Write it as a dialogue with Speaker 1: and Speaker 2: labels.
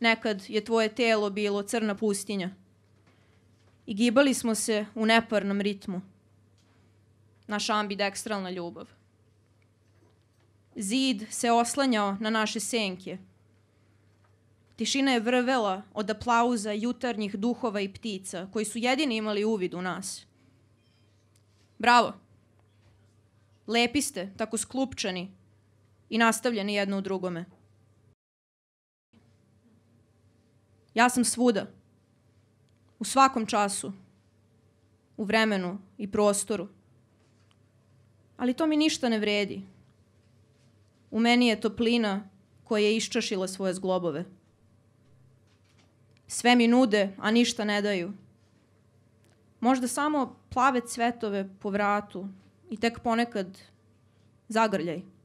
Speaker 1: Nekad je tvoje telo bilo crna pustinja. I gibali smo se u neparnom ritmu. Naša ambidekstralna ljubav. Zid se oslanjao na naše senke. Tišina je vrvela od aplauza jutarnjih duhova i ptica, koji su jedini imali uvid u nas. Bravo! Lepi ste, tako sklupčani i nastavljeni jedno u drugome. Ja sam svuda. U svakom času. U vremenu i prostoru. Ali to mi ništa ne vredi. U meni je toplina koja je iščašila svoje zglobove. Sve mi nude, a ništa ne daju. Možda samo plave cvetove po vratu i tek ponekad zagrljaj.